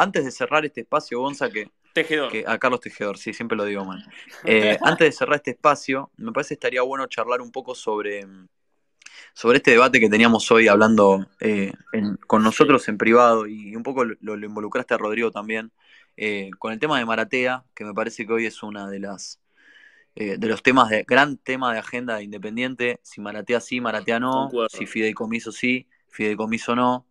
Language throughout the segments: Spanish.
antes de cerrar este espacio, Gonza, que, Tejedor. a Carlos Tejedor, sí, siempre lo digo mal. Eh, antes de cerrar este espacio, me parece estaría bueno charlar un poco sobre, sobre este debate que teníamos hoy hablando eh, con nosotros en privado y un poco lo, involucraste a Rodrigo también, eh, con el tema de Maratea, que me parece que hoy es una de las de los temas de gran tema de agenda Independiente, si Maratea sí, Maratea no, si fideicomiso sí, fideicomiso no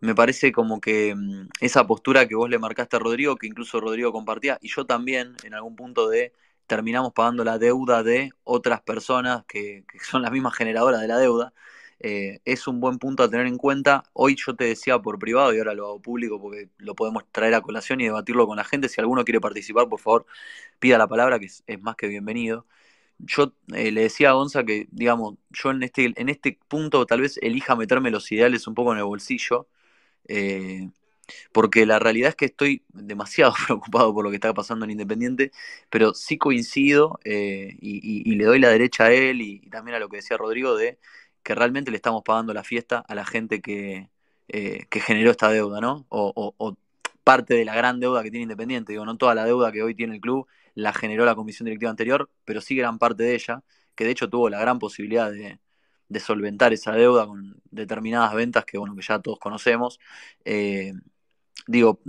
me parece como que mm, esa postura que vos le marcaste a Rodrigo, que incluso Rodrigo compartía, y yo también en algún punto de terminamos pagando la deuda de otras personas que, son las mismas generadoras de la deuda, eh, es un buen punto a tener en cuenta. Hoy yo te decía por privado y ahora lo hago público porque lo podemos traer a colación y debatirlo con la gente. Si alguno quiere participar, por favor, pida la palabra, que es, más que bienvenido. Yo eh, le decía a Gonza que, digamos, yo en este, en este punto tal vez elija meterme los ideales un poco en el bolsillo eh, porque la realidad es que estoy demasiado preocupado por lo que está pasando en Independiente, pero sí coincido eh, y, le doy la derecha a él y, también a lo que decía Rodrigo de que realmente le estamos pagando la fiesta a la gente que, eh, generó esta deuda, ¿no? O, o, parte de la gran deuda que tiene Independiente, digo, no toda la deuda que hoy tiene el club la generó la comisión directiva anterior, pero sí gran parte de ella, que de hecho tuvo la gran posibilidad de, de solventar esa deuda con determinadas ventas que, bueno, que ya todos conocemos. Eh, digo,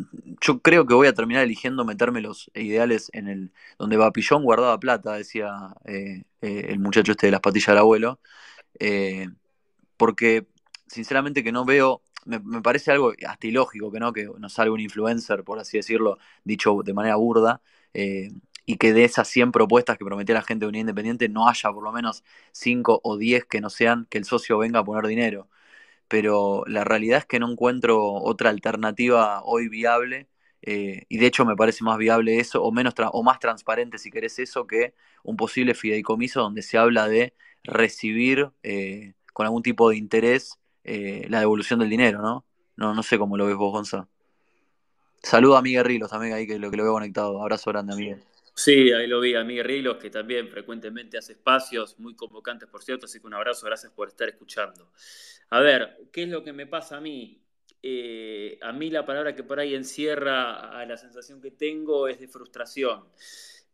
yo creo que voy a terminar eligiendo meterme los ideales en el donde pillón, guardaba plata, decía eh, eh, el muchacho este de las patillas del abuelo, porque sinceramente que no veo, me, parece algo hasta ilógico que no, que nos salga un influencer, por así decirlo, dicho de manera burda, y que de esas 100 propuestas que prometió la gente de Unidad Independiente no haya por lo menos 5 o 10 que no sean que el socio venga a poner dinero. Pero la realidad es que no encuentro otra alternativa hoy viable eh, y de hecho me parece más viable eso o, menos o más transparente si querés eso que un posible fideicomiso donde se habla de recibir eh, con algún tipo de interés eh, la devolución del dinero, ¿no? No, no sé cómo lo ves vos, Gonzalo. Saluda a Miguel Rilos también ahí que lo, que lo veo conectado. Abrazo grande, Miguel. Sí, ahí lo vi a Miguel Rilos, que también frecuentemente hace espacios muy convocantes, por cierto, así que un abrazo, gracias por estar escuchando. A ver, ¿qué es lo que me pasa a mí? Eh, a mí la palabra que por ahí encierra a la sensación que tengo es de frustración.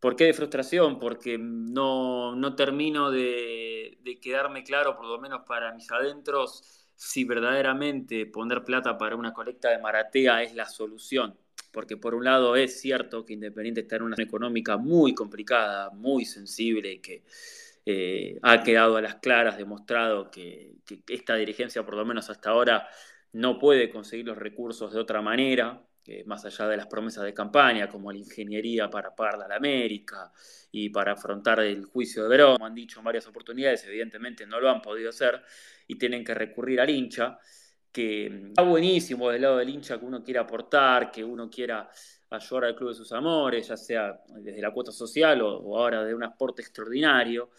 ¿Por qué de frustración? Porque no, no termino de, de, quedarme claro, por lo menos para mis adentros, si verdaderamente poner plata para una colecta de maratea es la solución porque por un lado es cierto que Independiente está en una situación económica muy complicada, muy sensible que eh, ha quedado a las claras, demostrado que, esta dirigencia, por lo menos hasta ahora, no puede conseguir los recursos de otra manera, más allá de las promesas de campaña, como la ingeniería para pagar la América y para afrontar el juicio de Verón, como han dicho en varias oportunidades, evidentemente no lo han podido hacer y tienen que recurrir al hincha que mm, está buenísimo del lado del hincha que uno quiera aportar, que uno quiera ayudar al club de sus amores, ya sea desde la cuota social o, ahora de un aporte extraordinario,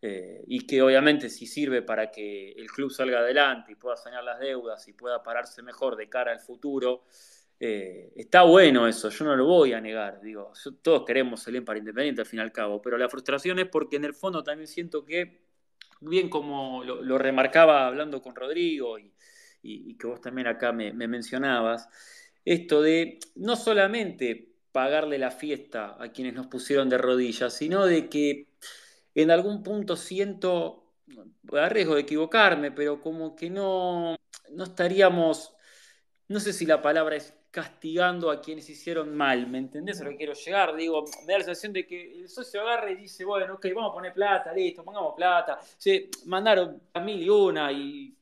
eh, y que obviamente si sirve para que el club salga adelante y pueda sanear las deudas y pueda pararse mejor de cara al futuro, eh, está bueno eso, yo no lo voy a negar, digo, todos queremos el para Independiente al fin y al cabo, pero la frustración es porque en el fondo también siento que, bien como lo, lo remarcaba hablando con Rodrigo y, y, que vos también acá me, mencionabas, esto de no solamente pagarle la fiesta a quienes nos pusieron de rodillas, sino de que en algún punto siento, arriesgo de equivocarme, pero como que no, no estaríamos, no sé si la palabra es castigando a quienes hicieron mal, ¿me entendés a lo que quiero llegar? Digo, me da la sensación de que el socio agarre y dice, bueno, ok, vamos a poner plata, listo, pongamos plata, se mandaron a mil y una y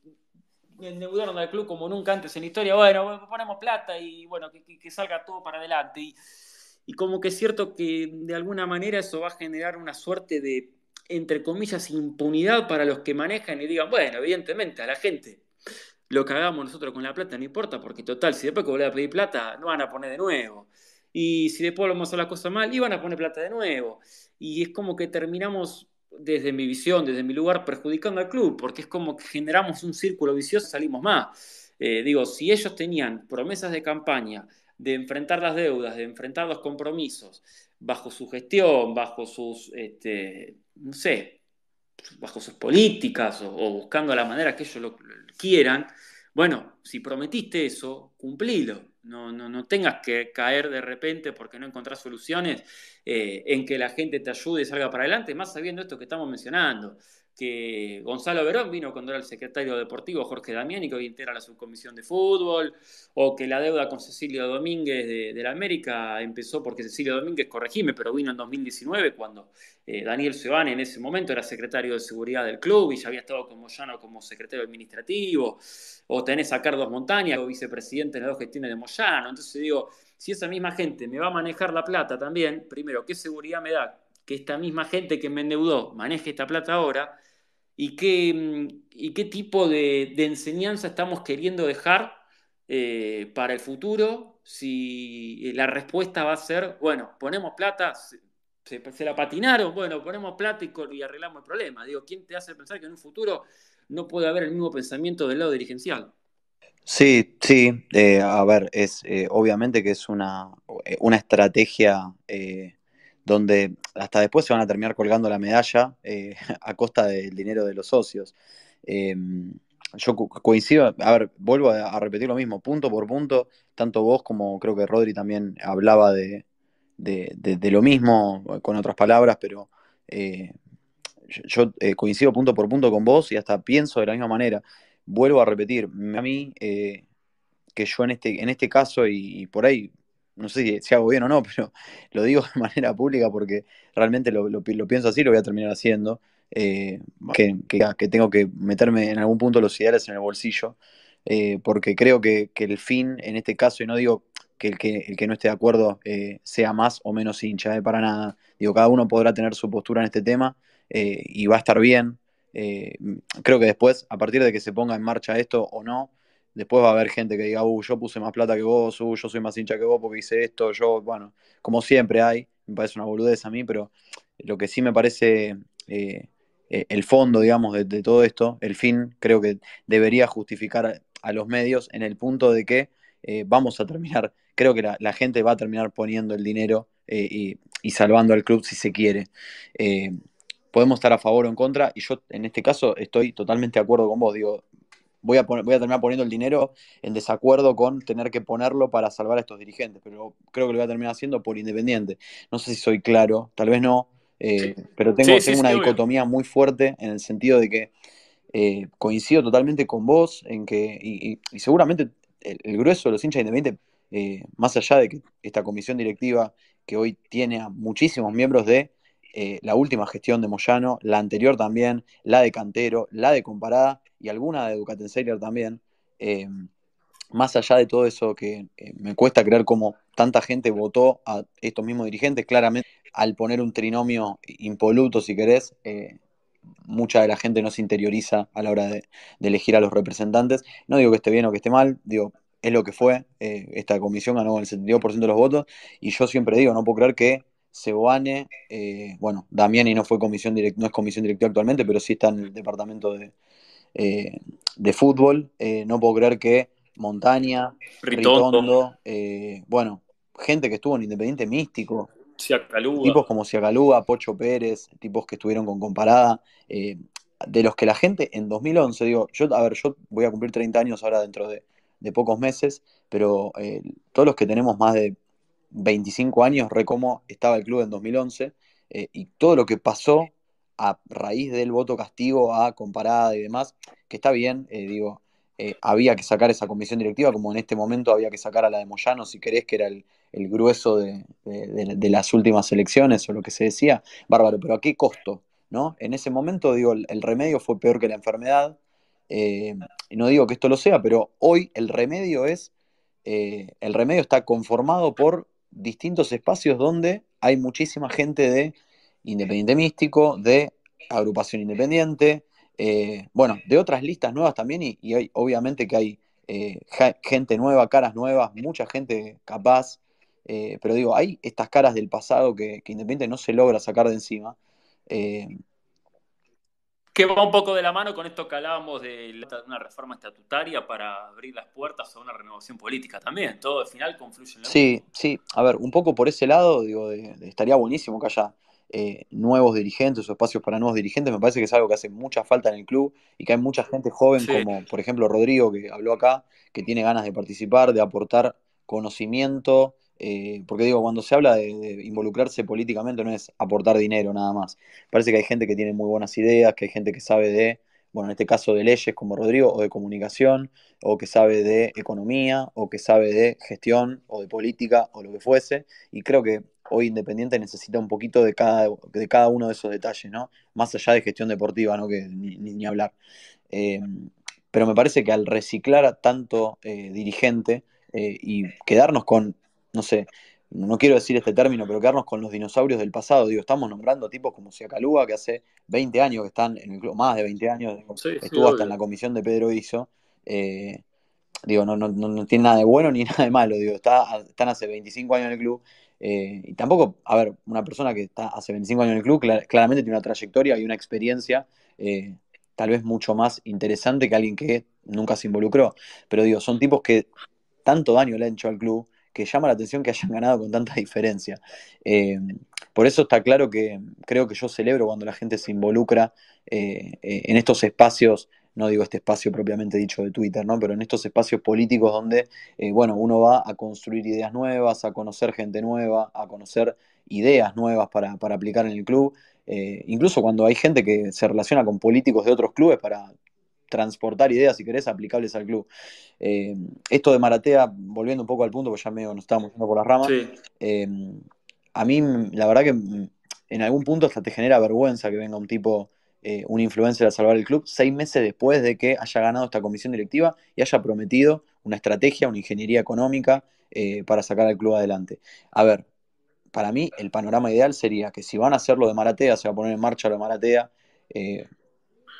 endeudaron al club como nunca antes en la historia, bueno, ponemos plata y bueno, que, salga todo para adelante. Y, como que es cierto que de alguna manera eso va a generar una suerte de, entre comillas, impunidad para los que manejan y digan, bueno, evidentemente a la gente lo que hagamos nosotros con la plata no importa, porque total, si después que a pedir plata, no van a poner de nuevo. Y si después vamos a hacer las cosas mal, iban a poner plata de nuevo. Y es como que terminamos desde mi visión, desde mi lugar, perjudicando al club, porque es como que generamos un círculo vicioso, y salimos más. Eh, digo, si ellos tenían promesas de campaña de enfrentar las deudas, de enfrentar los compromisos, bajo su gestión, bajo sus, este, no sé, bajo sus políticas o, buscando la manera que ellos lo quieran, bueno, si prometiste eso, cumplilo no, no, no tengas que caer de repente porque no encontrás soluciones eh, en que la gente te ayude y salga para adelante, más sabiendo esto que estamos mencionando que Gonzalo Verón vino cuando era el secretario deportivo Jorge Damián y que hoy integra la subcomisión de fútbol, o que la deuda con Cecilio Domínguez de, la América empezó porque Cecilio Domínguez, corregime, pero vino en 2019 cuando eh, Daniel Sebane en ese momento era secretario de seguridad del club y ya había estado con Moyano como secretario administrativo, o tenés a Carlos Montaña, vicepresidente en las dos gestiones de Moyano, entonces digo, si esa misma gente me va a manejar la plata también, primero, ¿qué seguridad me da? que esta misma gente que me endeudó maneje esta plata ahora, y qué, mm, qué tipo de, enseñanza estamos queriendo dejar eh, para el futuro, si eh, la respuesta va a ser, bueno, ponemos plata, se, la patinaron, bueno, ponemos plata y, arreglamos el problema. Digo, ¿quién te hace pensar que en un futuro no puede haber el mismo pensamiento del lado dirigencial? Sí, sí, eh, a ver, es obviamente que es una, estrategia donde hasta después se van a terminar colgando la medalla eh, a costa del dinero de los socios. Em, yo coincido, a ver, vuelvo a, repetir lo mismo, punto por punto, tanto vos como creo que Rodri también hablaba de, lo mismo con otras palabras, pero eh, yo eh, coincido punto por punto con vos y hasta pienso de la misma manera. Vuelvo a repetir, a mí, que yo en este, en este caso y por ahí no sé si, hago bien o no, pero lo digo de manera pública porque realmente lo, pienso así, lo voy a terminar haciendo. Eh, ah, que, tengo que meterme en algún punto los ideales en el bolsillo, eh, porque creo que, el fin, en este caso, y no digo que el que, no esté de acuerdo eh, sea más o menos hincha, para nada. Digo, cada uno podrá tener su postura en este tema y va a estar bien. creo que después, a partir de que se ponga en marcha esto o no, Después va a haber gente que diga, uh, yo puse más plata que vos, uh, yo soy más hincha que vos porque hice esto, yo, bueno, como siempre hay, me parece una boludez a mí, pero lo que sí me parece eh, e, el fondo, digamos, de, todo esto, el fin, creo que debería justificar a, los medios en el punto de que eh, vamos a terminar, creo que la, gente va a terminar poniendo el dinero eh, y, y, salvando al club si se quiere. podemos estar a favor o en contra, y yo en este caso estoy totalmente de acuerdo con vos, digo, voy a, terminar poniendo el dinero en desacuerdo con tener que ponerlo para salvar a estos dirigentes, pero creo que lo voy a terminar haciendo por independiente. No sé si soy claro, tal vez no, eh, pero tengo, una dicotomía muy fuerte en el sentido de que eh, coincido totalmente con vos en que, y, seguramente el, grueso de los hinchas independientes, eh, más allá de que esta comisión directiva que hoy tiene a muchísimos miembros de eh, la última gestión de Moyano, la anterior también, la de Cantero, la de Comparada y alguna de Ducatenseller también. Eh, más allá de todo eso que eh, me cuesta creer cómo tanta gente votó a estos mismos dirigentes, claramente al poner un trinomio impoluto, si querés, mucha de la gente no se interioriza a la hora de, de, elegir a los representantes. No digo que esté bien o que esté mal, digo, es lo que fue. esta comisión ganó el 72% de los votos y yo siempre digo, no puedo creer que Sebane, eh, bueno, Damiani no fue comisión no es comisión directiva actualmente, pero sí está en el departamento de, eh, de fútbol. Eh, no puedo creer que Montaña, Ritondo, bueno, gente que estuvo en Independiente Místico, tipos como Ciacalúa, Pocho Pérez, tipos que estuvieron con Comparada, de los que la gente en 2011, digo, yo, a ver, yo voy a cumplir 30 años ahora dentro de pocos meses, pero todos los que tenemos más de 25 años, re estaba el club en 2011 eh, y todo lo que pasó a raíz del voto castigo a comparada y demás, que está bien, eh, digo, eh, había que sacar esa comisión directiva, como en este momento había que sacar a la de Moyano, si querés, que era el, grueso de, las últimas elecciones o lo que se decía, bárbaro, pero ¿a qué costo? ¿no? En ese momento, digo, el, remedio fue peor que la enfermedad, y no digo que esto lo sea, pero hoy el remedio es, el remedio está conformado por distintos espacios donde hay muchísima gente de Independiente Místico, de Agrupación Independiente, eh, bueno, de otras listas nuevas también y, obviamente que hay eh, gente nueva, caras nuevas, mucha gente capaz, eh, pero digo, hay estas caras del pasado que, que Independiente no se logra sacar de encima que va un poco de la mano con esto que hablábamos de una reforma estatutaria para abrir las puertas a una renovación política también. Todo al final confluye en la Sí, sí. A ver, un poco por ese lado, digo, estaría buenísimo que haya eh, nuevos dirigentes o espacios para nuevos dirigentes. Me parece que es algo que hace mucha falta en el club y que hay mucha gente joven, como por ejemplo Rodrigo, que habló acá, que tiene ganas de participar, de aportar conocimiento, eh, porque digo, cuando se habla de, involucrarse políticamente no es aportar dinero nada más. Parece que hay gente que tiene muy buenas ideas, que hay gente que sabe de, bueno, en este caso de leyes como Rodrigo, o de comunicación, o que sabe de economía, o que sabe de gestión, o de política, o lo que fuese. Y creo que hoy Independiente necesita un poquito de cada, de cada uno de esos detalles, ¿no? Más allá de gestión deportiva, ¿no? Que ni, hablar. Eh, pero me parece que al reciclar a tanto eh, dirigente, y quedarnos con no sé, no quiero decir este término, pero quedarnos con los dinosaurios del pasado. Digo, estamos nombrando tipos como calúa que hace 20 años que están en el club, más de 20 años, estuvo hasta en la comisión de Pedro Iso. Eh, digo, no, no, no, tiene nada de bueno ni nada de malo, digo, está, están hace 25 años en el club. Eh, y tampoco, a ver, una persona que está hace 25 años en el club claramente tiene una trayectoria y una experiencia eh, tal vez mucho más interesante que alguien que nunca se involucró. Pero digo, son tipos que tanto daño le han hecho al club que llama la atención que hayan ganado con tanta diferencia. Eh, por eso está claro que creo que yo celebro cuando la gente se involucra eh, eh, en estos espacios no digo este espacio propiamente dicho de Twitter, ¿no? Pero en estos espacios políticos donde, bueno, uno va a construir ideas nuevas, a conocer gente nueva, a conocer ideas nuevas para, aplicar en el club. incluso cuando hay gente que se relaciona con políticos de otros clubes para transportar ideas, si querés, aplicables al club. Eh, esto de Maratea, volviendo un poco al punto, porque ya medio nos estábamos yendo por las ramas, eh, a mí la verdad que mm, en algún punto hasta te genera vergüenza que venga un tipo, eh, un influencer a salvar el club, seis meses después de que haya ganado esta comisión directiva y haya prometido una estrategia, una ingeniería económica para sacar al club adelante. A ver, para mí el panorama ideal sería que si van a hacer lo de Maratea, se va a poner en marcha lo de Maratea,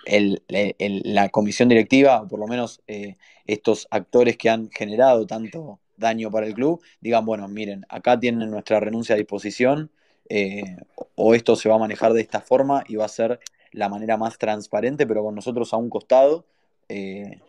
la comisión directiva, o por lo menos eh, estos actores que han generado tanto daño para el club, digan, bueno, miren, acá tienen nuestra renuncia a disposición, eh, o esto se va a manejar de esta forma y va a ser la manera más transparente, pero con nosotros a un costado. Eh".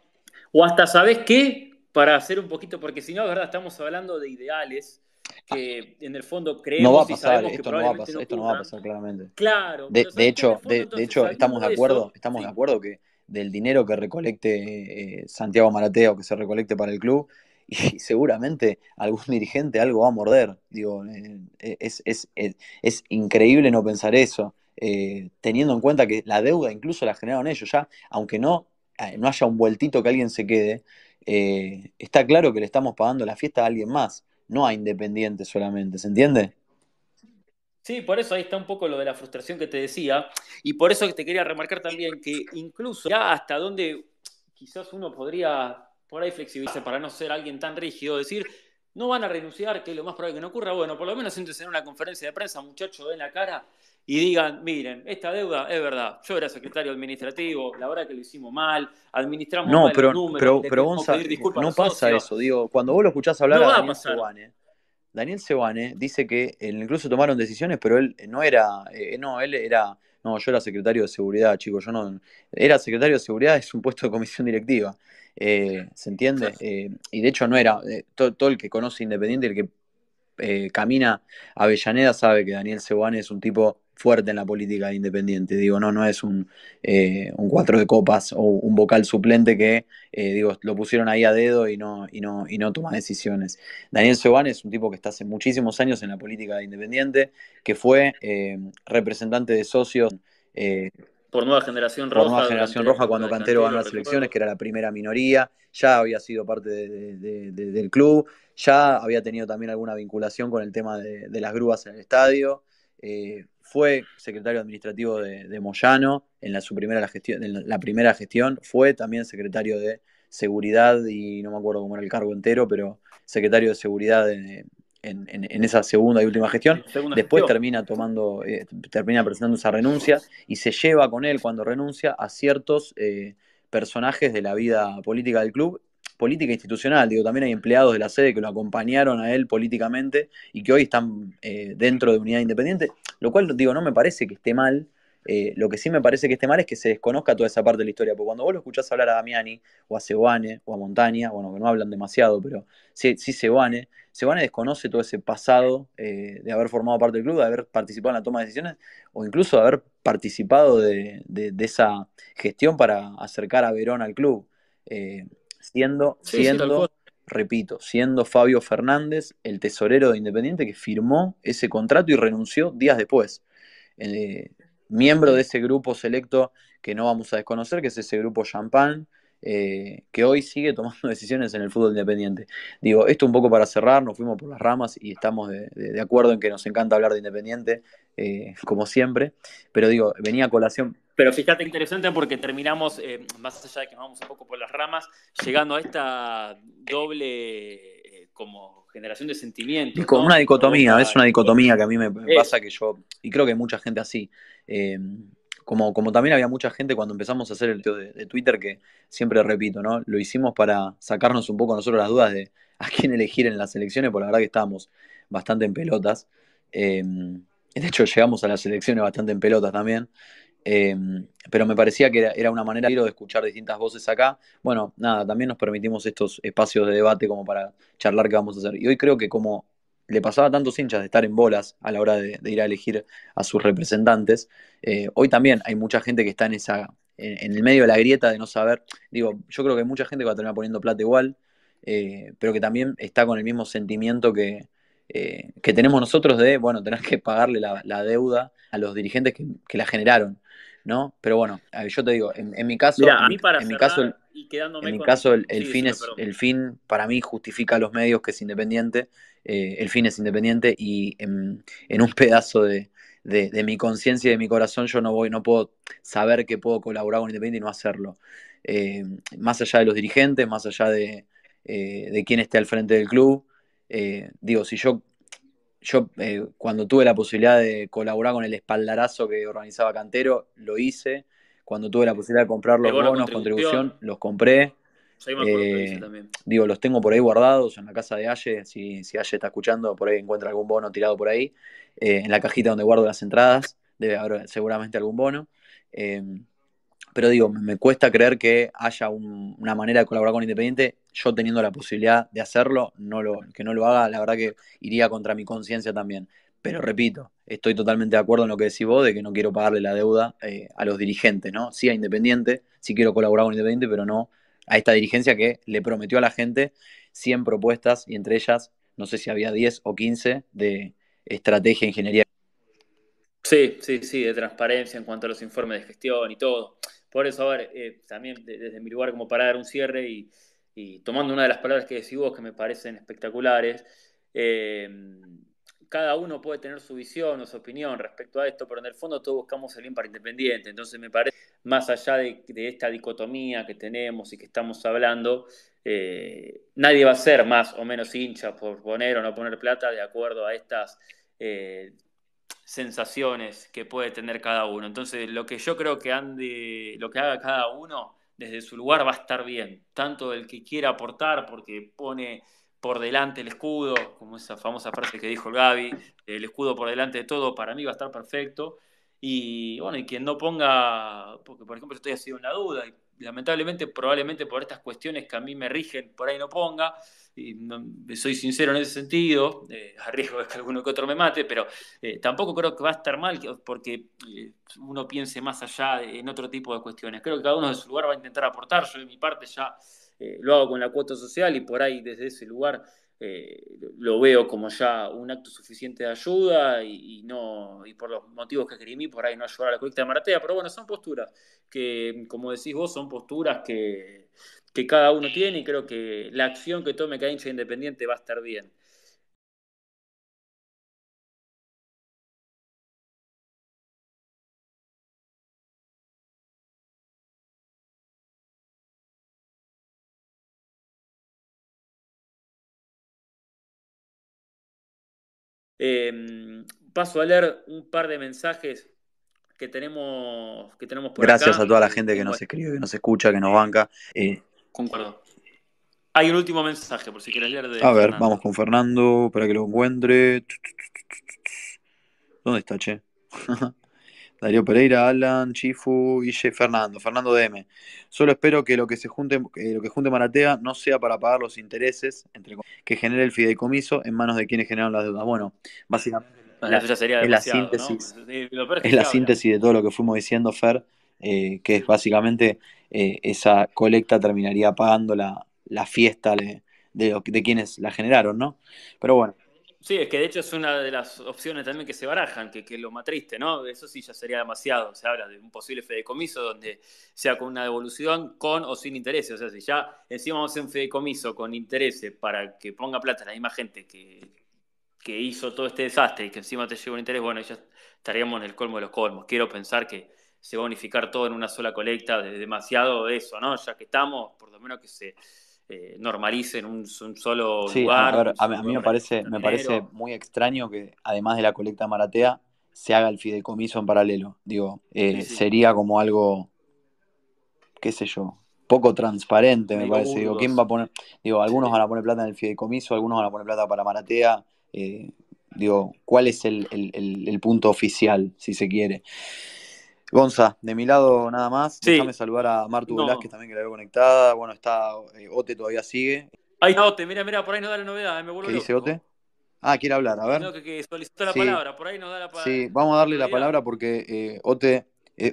O hasta, ¿sabes qué? Para hacer un poquito, porque si no, verdad, estamos hablando de ideales que en el fondo creemos no va a esto, no va a pasar esto no va a pasar, claramente. Claro. De, hecho, de, hecho estamos de acuerdo, estamos de acuerdo que del dinero que recolecte eh, Santiago Marateo, que se recolecte para el club, y seguramente algún dirigente algo va a morder. Digo, eh, eh, es, increíble no pensar eso, teniendo en cuenta que la deuda incluso la generaron ellos ya, aunque no, no haya un vueltito que alguien se quede, está claro que le estamos pagando la fiesta a alguien más no a independientes solamente, ¿se entiende? Sí, por eso ahí está un poco lo de la frustración que te decía, y por eso te quería remarcar también que incluso ya hasta donde quizás uno podría por ahí flexibilizarse para no ser alguien tan rígido, decir, no van a renunciar, que es lo más probable que no ocurra, bueno, por lo menos siéntese en una conferencia de prensa, muchacho ven la cara y digan, miren, esta deuda es verdad, yo era secretario administrativo, la verdad que lo hicimos mal, administramos no, mal pero, los pero, pero no pasa eso, digo, cuando vos lo escuchás hablar Daniel Cebane, Daniel dice que eh, incluso tomaron decisiones, pero él eh, no era, eh, no, él era, no, yo era secretario de seguridad, chicos, yo no, era secretario de seguridad, es un puesto de comisión directiva, ¿se entiende? y de hecho no era, todo, el que conoce Independiente, el que camina Avellaneda sabe que Daniel Seguane es un tipo fuerte en la política de independiente. Digo, no, no es eh, un, cuatro de copas o un vocal suplente que, eh, digo, lo pusieron ahí a dedo y no, y no, y no toma decisiones. Daniel Sebán es un tipo que está hace muchísimos años en la política de independiente, que fue eh, representante de socios. por Nueva Generación Roja. Nueva Generación Roja cuando Cantero ganó las elecciones, que era la primera minoría, ya había sido parte del club, ya había tenido también alguna vinculación con el tema de, las grúas en el estadio fue secretario administrativo de, Moyano en la, su primera, gestión, en la primera gestión, fue también secretario de Seguridad y no me acuerdo cómo era el cargo entero, pero secretario de Seguridad en, esa segunda y última gestión. Después termina tomando, eh, termina presentando esa renuncia y se lleva con él cuando renuncia a ciertos eh, personajes de la vida política del club política institucional. Digo, también hay empleados de la sede que lo acompañaron a él políticamente y que hoy están eh, dentro de Unidad Independiente, lo cual, digo, no me parece que esté mal. Eh, lo que sí me parece que esté mal es que se desconozca toda esa parte de la historia, porque cuando vos lo escuchás hablar a Damiani, o a Sebane, o a Montaña, bueno, que no hablan demasiado, pero sí, sí Sebane, Sebane desconoce todo ese pasado eh, de haber formado parte del club, de haber participado en la toma de decisiones, o incluso de haber participado de, esa gestión para acercar a Verón al club siendo, siendo repito, siendo Fabio Fernández el tesorero de Independiente que firmó ese contrato y renunció días después. Eh, miembro de ese grupo selecto que no vamos a desconocer, que es ese grupo Champagne, eh, que hoy sigue tomando decisiones en el fútbol independiente. Digo, esto un poco para cerrar, nos fuimos por las ramas y estamos de, acuerdo en que nos encanta hablar de Independiente, eh, como siempre, pero digo, venía a colación, pero fíjate interesante porque terminamos, eh, más allá de que nos vamos un poco por las ramas, llegando a esta doble eh, como generación de sentimientos. Como una dicotomía, es una dicotomía que a mí me pasa que yo, y creo que mucha gente así, eh, como, como también había mucha gente cuando empezamos a hacer el de, de Twitter, que siempre repito, ¿no? Lo hicimos para sacarnos un poco nosotros las dudas de a quién elegir en las elecciones, porque la verdad que estábamos bastante en pelotas. de hecho, llegamos a las elecciones bastante en pelotas también. Em, pero me parecía que era, una manera de escuchar distintas voces acá. Bueno, nada, también nos permitimos estos espacios de debate como para charlar que vamos a hacer. Y hoy creo que como le pasaba a tantos hinchas de estar en bolas a la hora de, ir a elegir a sus representantes, eh, hoy también hay mucha gente que está en esa en, el medio de la grieta de no saber. Digo, yo creo que hay mucha gente que va a terminar poniendo plata igual, eh, pero que también está con el mismo sentimiento que, eh, que tenemos nosotros de, bueno, tener que pagarle la, deuda a los dirigentes que la generaron. ¿no? Pero bueno, yo te digo, en, mi caso, a para mi caso, en mi caso el, fin es, el fin para mí justifica a los medios que es independiente, eh, el fin es independiente y en, un pedazo de, mi conciencia y de mi corazón yo no voy, no puedo saber que puedo colaborar con Independiente y no hacerlo. Eh, más allá de los dirigentes, más allá de, eh, de quién esté al frente del club, digo, si yo yo eh, cuando tuve la posibilidad de colaborar con el espaldarazo que organizaba Cantero, lo hice. Cuando tuve la posibilidad de comprar los eh, bonos, contribución. los compré. Eh, digo, los tengo por ahí guardados en la casa de Aye. Si, Aye está escuchando, por ahí encuentra algún bono tirado por ahí. en la cajita donde guardo las entradas, debe haber seguramente algún bono pero digo, me cuesta creer que haya una manera de colaborar con Independiente. Yo teniendo la posibilidad de hacerlo, no lo, que no lo haga, la verdad que iría contra mi conciencia también. Pero repito, estoy totalmente de acuerdo en lo que decís vos de que no quiero pagarle la deuda eh, a los dirigentes, ¿no? Sí a Independiente, sí quiero colaborar con Independiente, pero no a esta dirigencia que le prometió a la gente 100 propuestas y entre ellas, no sé si había 10 o 15 de estrategia, e ingeniería. Sí, sí, sí, de transparencia en cuanto a los informes de gestión y todo. Por eso, a ver, eh, también desde mi lugar como para dar un cierre y, tomando una de las palabras que decís vos que me parecen espectaculares, eh, cada uno puede tener su visión o su opinión respecto a esto, pero en el fondo todos buscamos el bien para independiente. Entonces me parece, más allá de, esta dicotomía que tenemos y que estamos hablando, eh, nadie va a ser más o menos hincha por poner o no poner plata de acuerdo a estas sensaciones que puede tener cada uno. Entonces, lo que yo creo que ande, lo que haga cada uno desde su lugar va a estar bien, tanto el que quiera aportar porque pone por delante el escudo, como esa famosa frase que dijo el Gaby, el escudo por delante de todo, para mí va a estar perfecto. Y bueno, y quien no ponga, porque por ejemplo yo estoy así en duda, y lamentablemente, probablemente por estas cuestiones que a mí me rigen, por ahí no ponga, y soy sincero en ese sentido, eh, a riesgo de que alguno que otro me mate, pero eh, tampoco creo que va a estar mal porque eh, uno piense más allá en otro tipo de cuestiones. Creo que cada uno de su lugar va a intentar aportar, yo de mi parte ya eh, lo hago con la cuota social y por ahí desde ese lugar eh, lo veo como ya un acto suficiente de ayuda y, no y por los motivos que escribí por ahí no ayudar a la colecta de Maratea, pero bueno, son posturas que, como decís vos, son posturas que, que cada uno tiene y creo que la acción que tome cada hincha independiente va a estar bien. Em, paso a leer un par de mensajes que tenemos, que tenemos por Gracias a toda la gente que nos escribe, que nos escucha, que nos banca. Eh, Concuerdo. Hay un último mensaje, por si quieres leer de. A ver, vamos con Fernando para que lo encuentre. ¿Dónde está, che? Darío Pereira, Alan, Chifu, Y, Fernando, Fernando DM. Solo espero que lo que se junte, eh, lo que junte Maratea no sea para pagar los intereses entre, que genere el fideicomiso en manos de quienes generaron las deudas. Bueno, básicamente es la síntesis, de todo lo que fuimos diciendo, Fer, eh, que es básicamente eh, esa colecta terminaría pagando la, la fiesta de, de quienes la generaron, ¿no? Pero bueno. Sí, es que de hecho es una de las opciones también que se barajan, que, que lo más triste, ¿no? Eso sí ya sería demasiado. Se habla de un posible FEDECOMISO donde sea con una devolución, con o sin intereses. O sea, si ya encima vamos a hacer un FEDECOMISO con intereses para que ponga plata la misma gente que, que hizo todo este desastre y que encima te lleva un interés, bueno, ya estaríamos en el colmo de los colmos. Quiero pensar que se va a unificar todo en una sola colecta, de demasiado eso, ¿no? Ya que estamos, por lo menos que se eh, normalicen un, solo lugar. A, mí me parece, me parece muy extraño que, además de la colecta maratea, se haga el fideicomiso en paralelo. Digo, eh, sería como algo, qué sé yo, poco transparente, me parece. Digo, ¿quién va a poner? Digo, algunos van a poner plata en el fideicomiso, algunos van a poner plata para Maratea. Eh, digo, ¿cuál es el punto oficial, si se quiere? Gonza, de mi lado nada más. Déjame saludar a Martu Velázquez también que la veo conectada. Bueno, está eh, Ote todavía sigue. Ahí está Ote, mira, mira, por ahí nos da la novedad, eh, me vuelvo ¿Qué loco. dice Ote? Ah, quiere hablar, a ver. No, solicitó la sí. palabra, por ahí nos da la palabra. Sí, vamos a darle la, palabra porque eh, Ote,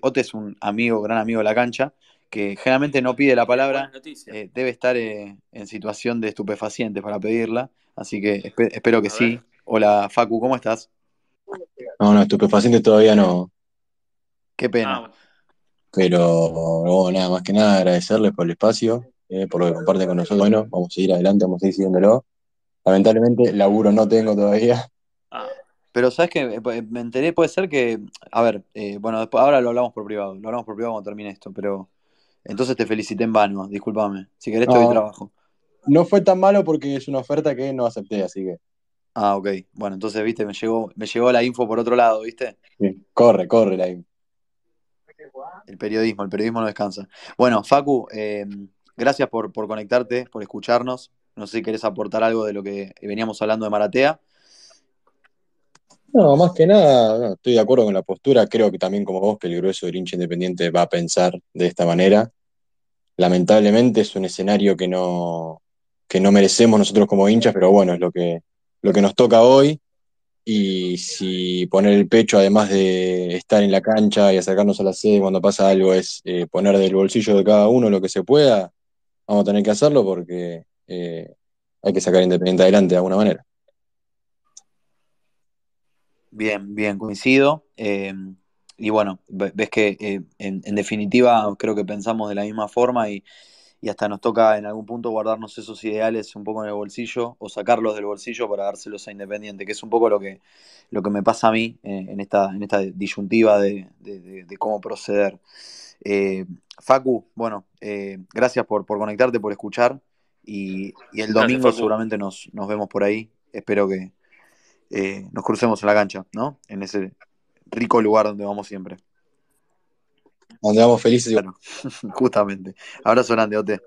Ote es un amigo, gran amigo de la cancha, que generalmente no pide la palabra. debe estar en situación de estupefaciente para pedirla, así que espero que sí. Hola, Facu, ¿cómo estás? No, no, estupefaciente todavía no. Qué pena. Ah, pero bueno, nada, más que nada agradecerles por el espacio, eh, por lo que comparten con nosotros. Bueno, vamos a seguir adelante, vamos a seguir siguiéndolo. Lamentablemente, laburo no tengo todavía. Ah. pero sabes que eh, pues, me enteré, puede ser que, a ver, eh, bueno, ahora lo hablamos por privado, lo hablamos por privado cuando termine esto, pero entonces te felicité en vano, discúlpame. Si querés te doy trabajo. No fue tan malo porque es una oferta que no acepté, así que. Ah, ok. Bueno, entonces, viste, me llegó, me llegó la info por otro lado, ¿viste? corre, corre la info. El periodismo, el periodismo no descansa. Bueno, Facu, em, gracias por, conectarte, por escucharnos. No sé si querés aportar algo de lo que veníamos hablando de Maratea. No, más que nada, estoy de acuerdo con la postura. Creo que también como vos, que el grueso del hincha independiente va a pensar de esta manera. Lamentablemente es un escenario que no, no merecemos nosotros como hinchas, pero bueno, es lo que, lo que nos toca hoy. Y si poner el pecho, además de estar en la cancha y acercarnos a la sede cuando pasa algo, es eh, poner del bolsillo de cada uno lo que se pueda, vamos a tener que hacerlo porque eh, hay que sacar Independiente adelante de alguna manera. Bien, bien, coincido. Eh, y bueno, ves que en, definitiva creo que pensamos de la misma forma y, y hasta nos toca en algún punto guardarnos esos ideales un poco en el bolsillo o sacarlos del bolsillo para dárselos a Independiente, que es un poco lo que, lo que me pasa a mí eh, en, esta, en esta disyuntiva de, de, cómo proceder. Eh, Facu, bueno, eh, gracias por, conectarte, por escuchar y, el domingo seguramente nos, nos, vemos por ahí. Espero que nos crucemos en la cancha, ¿no? En ese rico lugar donde vamos siempre. Andamos felices. bueno, justamente justamente. Abrazo grande, Ote.